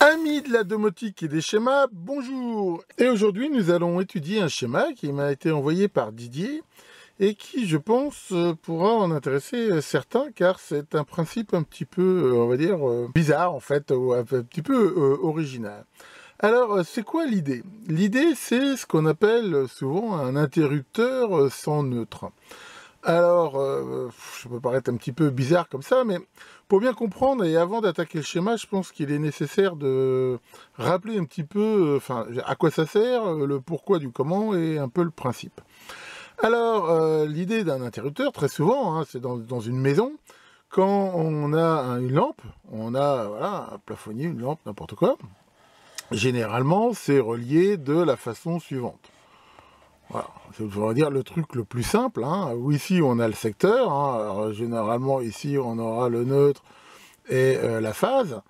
Amis de la domotique et des schémas, bonjour Et aujourd'hui, nous allons étudier un schéma qui m'a été envoyé par Didier et qui, je pense, euh, pourra en intéresser euh, certains car c'est un principe un petit peu, euh, on va dire, bizarre en fait, ou un petit peu original. Alors, c'est quoi l'idée L'idée, c'est ce qu'on appelle souvent un interrupteur sans neutre. Alors, ça peut paraître un petit peu bizarre comme ça, mais pour bien comprendre, et avant d'attaquer le schéma, je pense qu'il est nécessaire de rappeler un petit peu euh, enfin, à quoi ça sert, euh, le pourquoi du comment et un peu le principe. Alors, euh, l'idée d'un interrupteur, très souvent, hein, c'est dans, une maison, quand on a une lampe, on a voilà, un plafonnier, une lampe, n'importe quoi, généralement, c'est relié de la façon suivante. Voilà. Je voudrais dire le truc le plus simple. Hein. Ici, on a le secteur. Hein. Alors, généralement, ici, on aura le neutre et euh, la phase,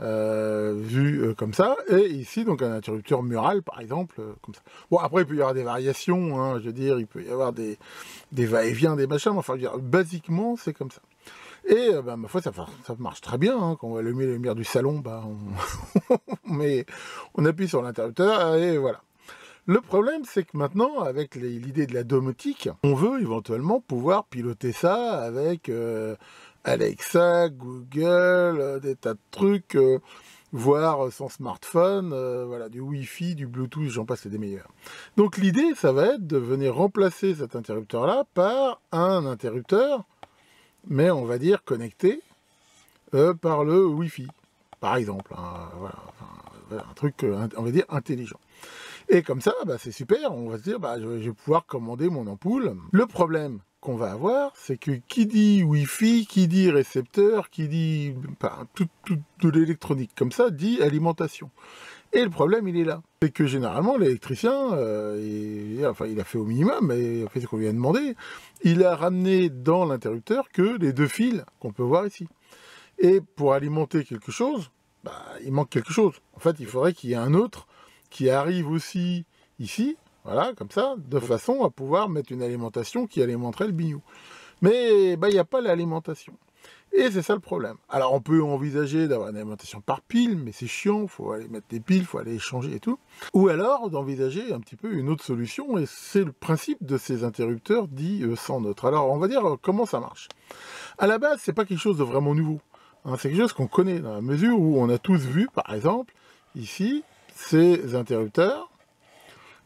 euh, vue euh, comme ça. Et ici, donc, un interrupteur mural, par exemple, euh, comme ça. Bon, après, il peut y avoir des variations. Hein. je veux dire, il peut y avoir des, des va-et-vient, des machins. Mais enfin, je veux dire, basiquement, c'est comme ça. Et ben ma foi, ça, marche très bien. Hein. Quand on va allumer la lumière du salon, bah, on appuie sur l'interrupteur et voilà. Le problème, c'est que maintenant, avec l'idée de la domotique, on veut éventuellement pouvoir piloter ça avec euh, Alexa, Google, euh, des tas de trucs, euh, voire son smartphone, voilà, du Wi-Fi, du Bluetooth, j'en passe, c'est des meilleurs. Donc l'idée, ça va être de venir remplacer cet interrupteur-là par un interrupteur, mais on va dire connecté par le Wi-Fi, par exemple. Hein, un truc, on va dire, intelligent. Et comme ça, bah, c'est super, on va se dire, bah, je vais pouvoir commander mon ampoule. Le problème qu'on va avoir, c'est que qui dit Wi-Fi, qui dit récepteur, qui dit toute tout, l'électronique comme ça, dit alimentation. Et le problème, il est là. C'est que généralement, l'électricien, euh, enfin, il a fait au minimum, mais fait ce qu'on lui a demandé. Il a ramené dans l'interrupteur que les deux fils qu'on peut voir ici. Et pour alimenter quelque chose, bah, il manque quelque chose. En fait, il faudrait qu'il y ait un autre qui arrive aussi ici, voilà, comme ça, de façon à pouvoir mettre une alimentation qui alimenterait le bignou. Mais bah, il n'y a pas l'alimentation. Et c'est ça le problème. Alors on peut envisager d'avoir une alimentation par pile, mais c'est chiant, il faut aller mettre des piles, il faut aller échanger et tout. Ou alors d'envisager un petit peu une autre solution, et c'est le principe de ces interrupteurs dits euh, sans neutre. Alors on va dire euh, comment ça marche. À la base, c'est pas quelque chose de vraiment nouveau. Hein. c'est quelque chose qu'on connaît dans la mesure où on a tous vu, par exemple, ici, ces interrupteurs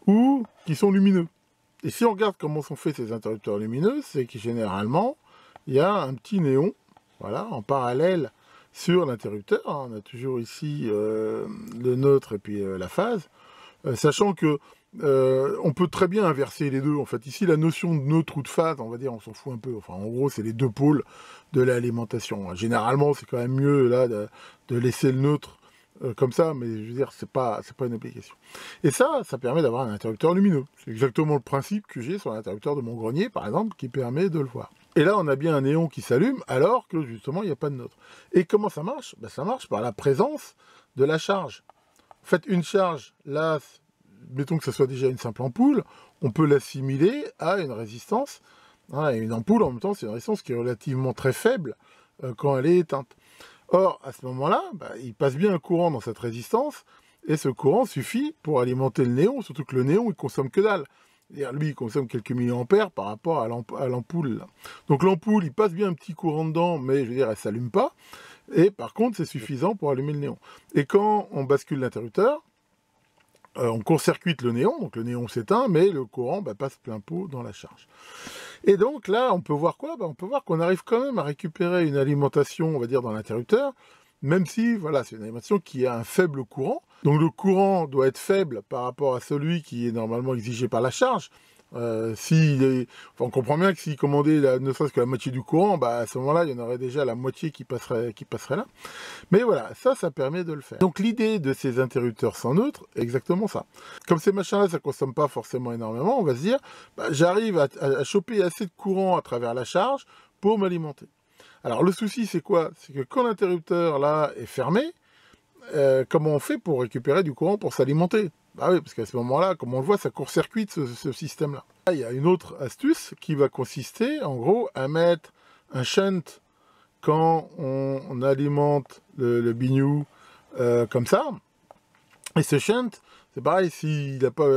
ou qui sont lumineux. Et si on regarde comment sont faits ces interrupteurs lumineux, c'est que généralement, il y a un petit néon voilà, en parallèle sur l'interrupteur. Hein, on a toujours ici euh, le neutre et puis euh, la phase. Euh, sachant que on peut très bien inverser les deux. En fait, ici, la notion de neutre ou de phase, on va dire, on s'en fout un peu. Enfin, en gros, c'est les deux pôles de l'alimentation. Généralement, c'est quand même mieux là de, de laisser le neutre euh, comme ça, mais je veux dire, c'est pas, pas une application. Et ça, ça permet d'avoir un interrupteur lumineux. C'est exactement le principe que j'ai sur l'interrupteur de mon grenier, par exemple, qui permet de le voir. Et là, on a bien un néon qui s'allume, alors que justement, il n'y a pas de nôtre. Et comment ça marche ben, Ça marche par la présence de la charge. fait, une charge, là, mettons que ce soit déjà une simple ampoule, on peut l'assimiler à une résistance. et une ampoule, en même temps, c'est une résistance qui est relativement très faible euh, quand elle est éteinte. Or, à ce moment-là, bah, il passe bien un courant dans cette résistance, et ce courant suffit pour alimenter le néon, surtout que le néon, il consomme que dalle. Lui, il consomme quelques milliampères par rapport à l'ampoule. Donc l'ampoule, il passe bien un petit courant dedans, mais je veux dire, elle ne s'allume pas. Et par contre, c'est suffisant pour allumer le néon. Et quand on bascule l'interrupteur, euh, on court-circuite le néon, donc le néon s'éteint, mais le courant bah, passe plein pot dans la charge. Et donc là, on peut voir quoi ben, On peut voir qu'on arrive quand même à récupérer une alimentation, on va dire, dans l'interrupteur, même si, voilà, c'est une alimentation qui a un faible courant. Donc le courant doit être faible par rapport à celui qui est normalement exigé par la charge. Euh, on comprend bien que s'il commandait ne serait-ce que la moitié du courant, bah, à ce moment-là, il y en aurait déjà la moitié qui passerait, là. Mais voilà, ça, ça permet de le faire. Donc l'idée de ces interrupteurs sans neutre exactement ça. Comme ces machins-là, ça ne consomme pas forcément énormément, on va se dire, bah, j'arrive à, choper assez de courant à travers la charge pour m'alimenter. Alors le souci, c'est quoi C'est que quand l'interrupteur là est fermé, euh, comment on fait pour récupérer du courant pour s'alimenter bah oui, parce qu'à ce moment-là, comme on le voit, ça court-circuite ce, système-là. il y a une autre astuce qui va consister, en gros, à mettre un shunt quand on, alimente le, binou euh, comme ça. Et ce shunt, c'est pareil, s'il n'a pas,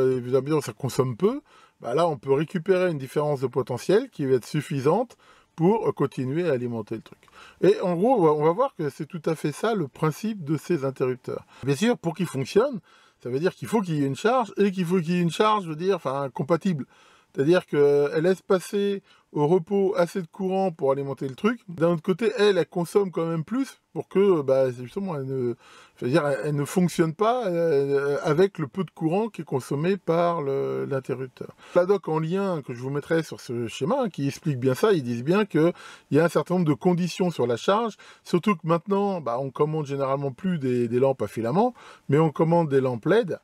ça consomme peu, bah là, on peut récupérer une différence de potentiel qui va être suffisante pour continuer à alimenter le truc. Et en gros, on va voir que c'est tout à fait ça le principe de ces interrupteurs. Bien sûr, pour qu'ils fonctionnent, ça veut dire qu'il faut qu'il y ait une charge et qu'il faut qu'il y ait une charge, je veux dire, enfin, compatible. C'est-à-dire qu'elle laisse passer au repos assez de courant pour alimenter le truc. D'un autre côté, elle, elle consomme quand même plus pour que, bah, justement, elle ne, dire, elle ne fonctionne pas euh, euh, avec le peu de courant qui est consommé par l'interrupteur. La doc en lien que je vous mettrai sur ce schéma, hein, qui explique bien ça, ils disent bien qu'il y a un certain nombre de conditions sur la charge, surtout que maintenant, bah, on commande généralement plus des, des lampes à filament, mais on commande des lampes LED.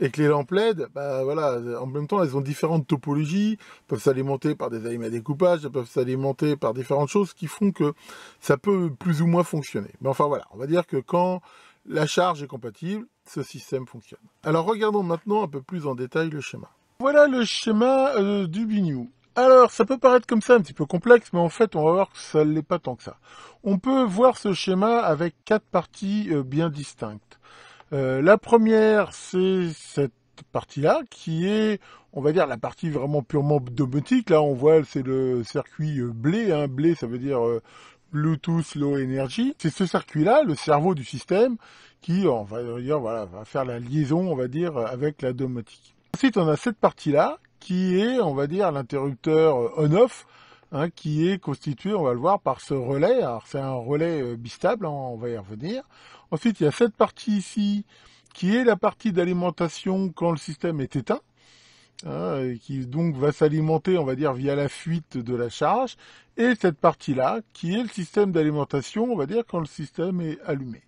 Et que les lampes LED, bah, voilà, en même temps, elles ont différentes topologies, peuvent s'alimenter par des aliments à découpage, peuvent s'alimenter par différentes choses qui font que ça peut plus ou moins fonctionner. Mais enfin voilà, on va dire que quand la charge est compatible, ce système fonctionne. Alors regardons maintenant un peu plus en détail le schéma. Voilà le schéma euh, du Bignou. Alors, ça peut paraître comme ça un petit peu complexe, mais en fait, on va voir que ça ne l'est pas tant que ça. On peut voir ce schéma avec quatre parties euh, bien distinctes. Euh, la première, c'est cette partie-là, qui est, on va dire, la partie vraiment purement domotique. Là, on voit, c'est le circuit euh, blé. Hein. Blé, ça veut dire euh, Bluetooth Low Energy. C'est ce circuit-là, le cerveau du système, qui, on va dire, va faire la liaison, on va dire, avec la domotique. Ensuite, on a cette partie-là, qui est, on va dire, l'interrupteur on-off. Hein, qui est constitué, on va le voir, par ce relais. Alors c'est un relais euh, bistable, hein, on va y revenir. Ensuite, il y a cette partie ici qui est la partie d'alimentation quand le système est éteint. Hein, qui donc va s'alimenter, on va dire, via la fuite de la charge, et cette partie-là, qui est le système d'alimentation, on va dire, quand le système est allumé.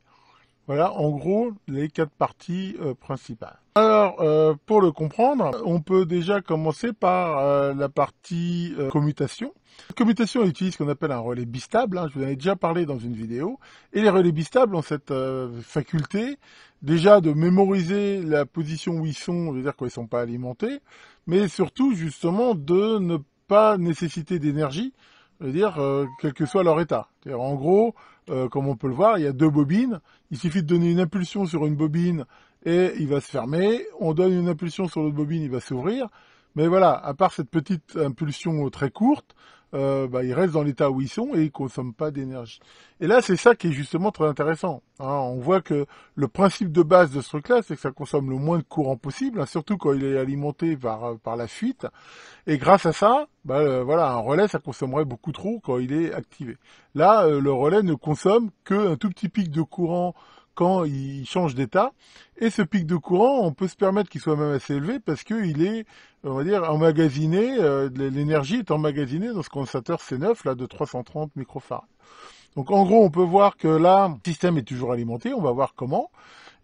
Voilà en gros les quatre parties euh, principales. Alors euh, pour le comprendre, on peut déjà commencer par euh, la partie commutation. La commutation elle utilise ce qu'on appelle un relais bistable, hein, je vous en ai déjà parlé dans une vidéo, et les relais bistables ont cette faculté déjà de mémoriser la position où ils sont, cest à dire ils ne sont pas alimentés, mais surtout justement de ne pas nécessiter d'énergie, cest à dire, quel que soit leur état. en gros, euh, comme on peut le voir, il y a deux bobines. Il suffit de donner une impulsion sur une bobine et il va se fermer. On donne une impulsion sur l'autre bobine, il va s'ouvrir. Mais voilà, à part cette petite impulsion très courte, euh, bah, ils restent dans l'état où ils sont et ils consomment pas d'énergie. Et là, c'est ça qui est justement très intéressant. Hein. On voit que le principe de base de ce truc-là, c'est que ça consomme le moins de courant possible, hein, surtout quand il est alimenté par, euh, par la fuite. Et grâce à ça, bah, euh, voilà, un relais, ça consommerait beaucoup trop quand il est activé. Là, euh, le relais ne consomme qu'un tout petit pic de courant quand il change d'état. Et ce pic de courant, on peut se permettre qu'il soit même assez élevé parce qu'il est, on va dire, emmagasiné, euh, l'énergie est emmagasinée dans ce condensateur C9 là, de 330 microfarads. Donc en gros, on peut voir que là, le système est toujours alimenté, on va voir comment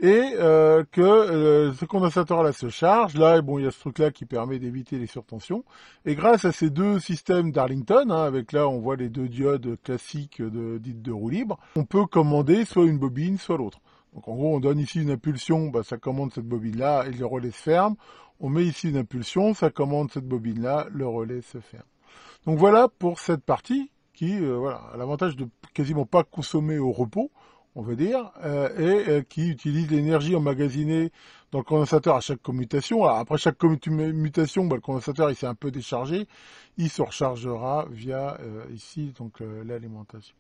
et euh, que euh, ce condensateur-là se charge. Là, bon, il y a ce truc-là qui permet d'éviter les surtensions. Et grâce à ces deux systèmes d'Arlington, hein, avec là, on voit les deux diodes classiques de, dites de roue libre, on peut commander soit une bobine, soit l'autre. Donc en gros, on donne ici une impulsion, bah, ça commande cette bobine-là et le relais se ferme. On met ici une impulsion, ça commande cette bobine-là, le relais se ferme. Donc voilà pour cette partie qui euh, voilà, a l'avantage de quasiment pas consommer au repos on veut dire, euh, et euh, qui utilise l'énergie emmagasinée dans le condensateur à chaque commutation. après chaque commutation, bah, le condensateur il s'est un peu déchargé, il se rechargera via euh, ici donc l'alimentation.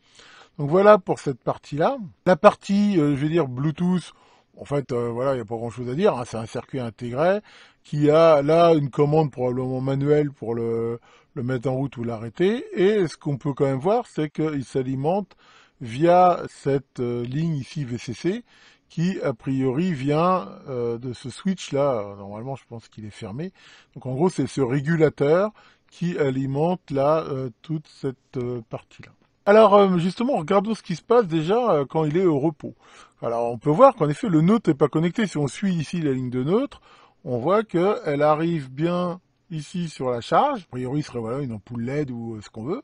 Donc voilà pour cette partie-là. La partie, je vais dire Bluetooth. En fait, voilà, il n'y a pas grand-chose à dire. Hein. c'est un circuit intégré qui a là une commande probablement manuelle pour le, le mettre en route ou l'arrêter. Et ce qu'on peut quand même voir, c'est qu'il s'alimente via cette euh, ligne ici VCC qui a priori vient euh, de ce switch là, normalement je pense qu'il est fermé. Donc en gros c'est ce régulateur qui alimente là euh, toute cette partie là. Alors justement, regardons ce qui se passe déjà quand il est au repos. Alors on peut voir qu'en effet le nôtre n'est pas connecté. Si on suit ici la ligne de neutre, on voit qu'elle arrive bien ici sur la charge. A priori, ce serait voilà, une ampoule LED ou ce qu'on veut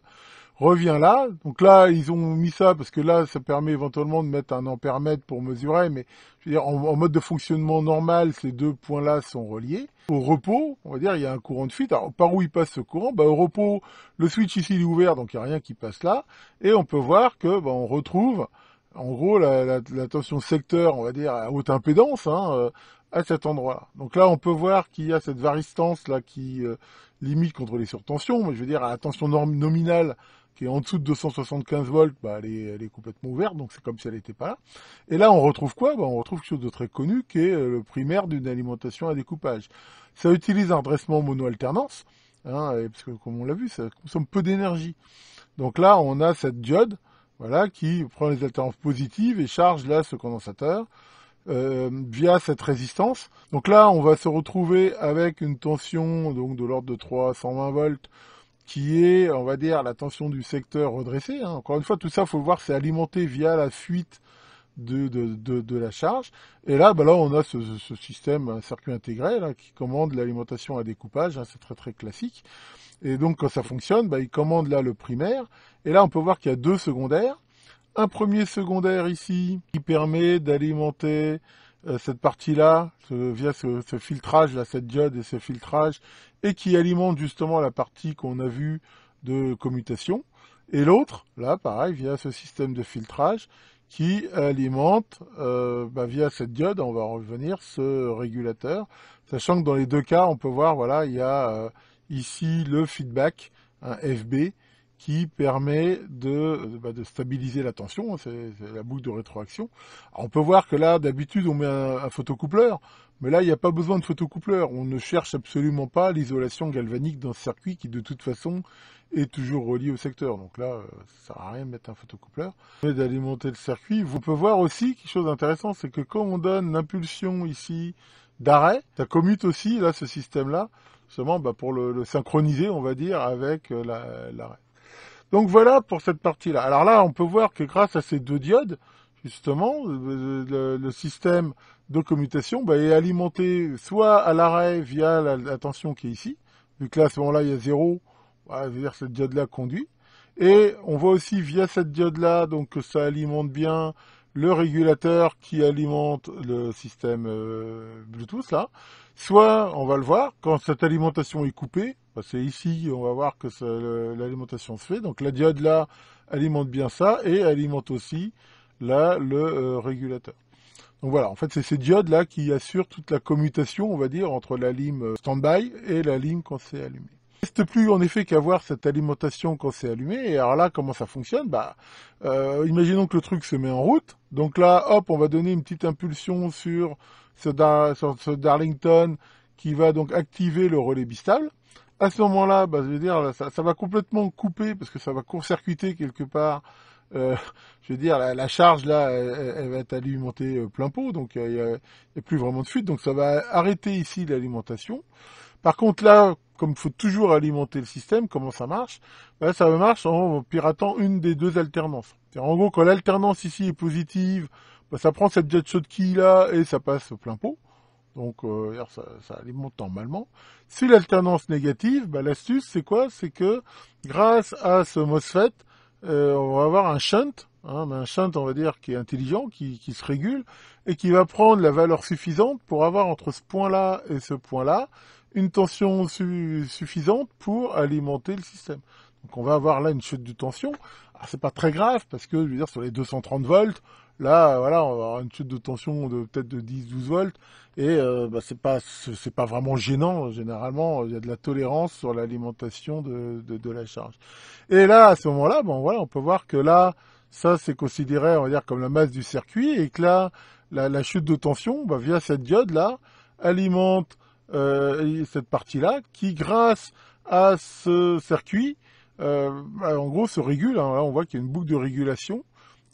revient là. Donc là, ils ont mis ça parce que là, ça permet éventuellement de mettre un ampèremètre pour mesurer, mais je veux dire, en, mode de fonctionnement normal, ces deux points-là sont reliés. Au repos, on va dire, il y a un courant de fuite. Alors, par où il passe ce courant bah, Au repos, le switch ici il est ouvert, donc il n'y a rien qui passe là. Et on peut voir que bah, on retrouve, en gros, la, tension secteur, on va dire, à haute impédance, hein, euh, à cet endroit-là. Donc là, on peut voir qu'il y a cette varistance là qui euh, limite contre les surtensions. Mais je veux dire, à la tension nominale, qui est en dessous de 275 volts, bah, elle, est, complètement ouverte, donc c'est comme si elle n'était pas là. Et là, on retrouve quoi bah, On retrouve quelque chose de très connu, qui est euh, le primaire d'une alimentation à découpage. Ça utilise un dressement mono-alternance, hein, parce que comme on l'a vu, ça consomme peu d'énergie. Donc là, on a cette diode voilà, qui prend les alternances positives et charge là ce condensateur euh, via cette résistance. Donc là, on va se retrouver avec une tension donc de l'ordre de 320 volts qui est, on va dire, la tension du secteur redressée. Hein. Encore une fois, tout ça, il faut voir, c'est alimenté via la fuite de, de, la charge. Et là, bah là, on a ce, système un circuit intégré qui commande l'alimentation à découpage. Hein, c'est très très classique. Et donc, quand ça fonctionne, bah, il commande là le primaire. Et là, on peut voir qu'il y a deux secondaires. Un premier secondaire ici qui permet d'alimenter euh, cette partie-là, via ce, filtrage-là, cette diode et ce filtrage, et qui alimente justement la partie qu'on a vue de commutation. Et l'autre, là, pareil, via ce système de filtrage, qui alimente, euh, bah, via cette diode, on va revenir, ce régulateur, sachant que dans les deux cas, on peut voir, voilà, il y a euh, ici le feedback, un FB, qui permet euh, bah, de, stabiliser la tension, hein, c'est la boucle de rétroaction. on peut voir que là, d'habitude, on met un, photocoupleur, mais là, il n'y a pas besoin de photocoupleur. On ne cherche absolument pas l'isolation galvanique dans ce circuit qui, de toute façon, est toujours relié au secteur. Donc là, euh, ça ne sert à rien de mettre un photocoupleur. Mais d'alimenter le circuit, Vous peut voir aussi quelque chose d'intéressant, c'est que quand on donne l'impulsion ici d'arrêt, ça commute aussi, là, ce système-là, justement, bah, pour le, synchroniser, on va dire, avec euh, l'arrêt. Donc voilà pour cette partie-là. Alors là, on peut voir que grâce à ces deux diodes, justement, euh, le, système de commutation bah, est alimenté soit à l'arrêt via la, tension qui est ici, vu que là, à ce moment-là, il y a zéro, dire cette diode-là conduit. Et on voit aussi via cette diode-là donc que ça alimente bien le régulateur qui alimente le système euh, Bluetooth là. Soit, on va le voir, quand cette alimentation est coupée, c'est ici, on va voir que l'alimentation se fait. Donc la diode là alimente bien ça et alimente aussi là le euh, régulateur. Donc voilà, en fait c'est ces diodes là qui assurent toute la commutation, on va dire, entre la lime euh, standby et la lime quand c'est allumé. Il ne reste plus en effet qu'à voir cette alimentation quand c'est allumé. Et alors là, comment ça fonctionne Bah, euh, imaginons que le truc se met en route. Donc là, hop, on va donner une petite impulsion sur sur ce Darlington qui va donc activer le relais bistable à ce moment-là, bah, je veux dire, ça, va complètement couper parce que ça va court-circuiter quelque part. Euh, je veux dire, la, charge là, elle, va être alimentée euh, plein pot, donc il euh, n'y a, plus vraiment de fuite, donc ça va arrêter ici l'alimentation. Par contre là, comme il faut toujours alimenter le système, comment ça marche bah, Ça marche en piratant une des deux alternances. En gros, quand l'alternance ici est positive, bah, ça prend cette jet shot key là et ça passe plein pot. Donc, euh, ça, ça, alimente normalement. Si l'alternance négative, bah, l'astuce, c'est quoi C'est que grâce à ce MOSFET, euh, on va avoir un shunt, hein, un shunt, on va dire, qui est intelligent, qui, qui, se régule, et qui va prendre la valeur suffisante pour avoir entre ce point-là et ce point-là une tension suffisante pour alimenter le système. Donc, on va avoir là une chute de tension. Ce c'est pas très grave, parce que, je veux dire, sur les 230 volts, Là, voilà, on va une chute de tension de peut-être de 10-12 volts et euh, bah, c'est pas c'est pas vraiment gênant. Généralement, il y a de la tolérance sur l'alimentation de, la charge. Et là, à ce moment-là, bon voilà, on peut voir que là, ça c'est considéré, on va dire, comme la masse du circuit et que là, la, chute de tension, bah, via cette diode là, alimente euh, cette partie là qui, grâce à ce circuit, euh, bah, en gros, se régule. Hein. on voit qu'il y a une boucle de régulation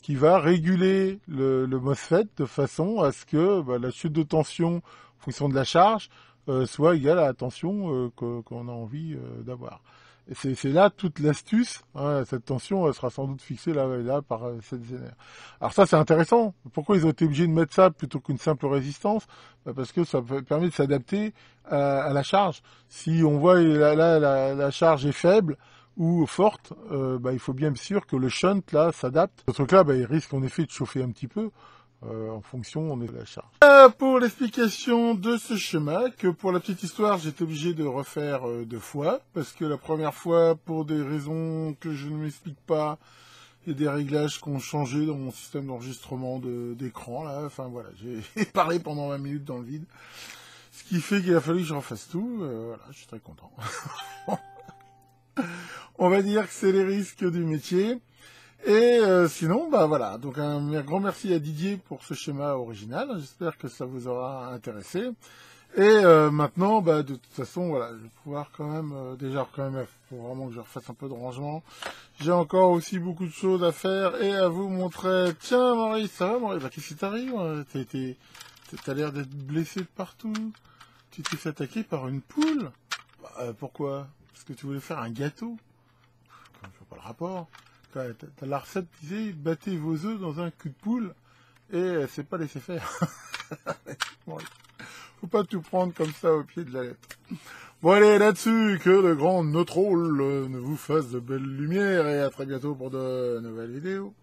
qui va réguler le, le, MOSFET de façon à ce que bah, la chute de tension en fonction de la charge euh, soit égale à la tension euh, qu'on a envie euh, d'avoir. C'est là toute l'astuce. Hein, cette tension sera sans doute fixée là, et là par euh, cette génère. Alors ça c'est intéressant. Pourquoi ils ont été obligés de mettre ça plutôt qu'une simple résistance bah, Parce que ça permet de s'adapter à, la charge. Si on voit là, la charge est faible, ou forte, euh, bah, il faut bien sûr que le shunt là s'adapte. Ce truc là, bah, il risque en effet de chauffer un petit peu. Euh, en fonction de la charge. Euh, pour l'explication de ce schéma, que pour la petite histoire, j'étais obligé de refaire deux fois, parce que la première fois, pour des raisons que je ne m'explique pas, et des réglages qui ont changé dans mon système d'enregistrement d'écran, là, enfin voilà, j'ai parlé pendant 20 minutes dans le vide, ce qui fait qu'il a fallu que je refasse tout, voilà, je suis très content. on va dire que c'est les risques du métier. Et euh, sinon, bah voilà. Donc un, grand merci à Didier pour ce schéma original. J'espère que ça vous aura intéressé. Et euh, maintenant, bah, de toute façon, voilà, je vais pouvoir quand même euh, déjà quand même faut vraiment que je refasse un peu de rangement. J'ai encore aussi beaucoup de choses à faire et à vous montrer. Tiens, Maurice, ça va, Maurice bah, Qu'est-ce qui t'arrive T'as l'air d'être blessé de partout. Tu t'es fait attaquer par une poule. Bah, pourquoi Parce que tu voulais faire un gâteau le rapport. La recette disait battez vos œufs dans un cul de poule et euh, c'est pas laissé faire. faut pas tout prendre comme ça au pied de la lettre. Bon allez, là-dessus, que le grand rôle euh, ne vous fasse de belles lumières et à très bientôt pour de nouvelles vidéos.